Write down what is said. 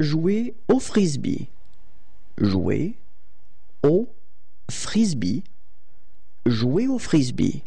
jouer au frisbee. Jouer au frisbee. Jouer au frisbee.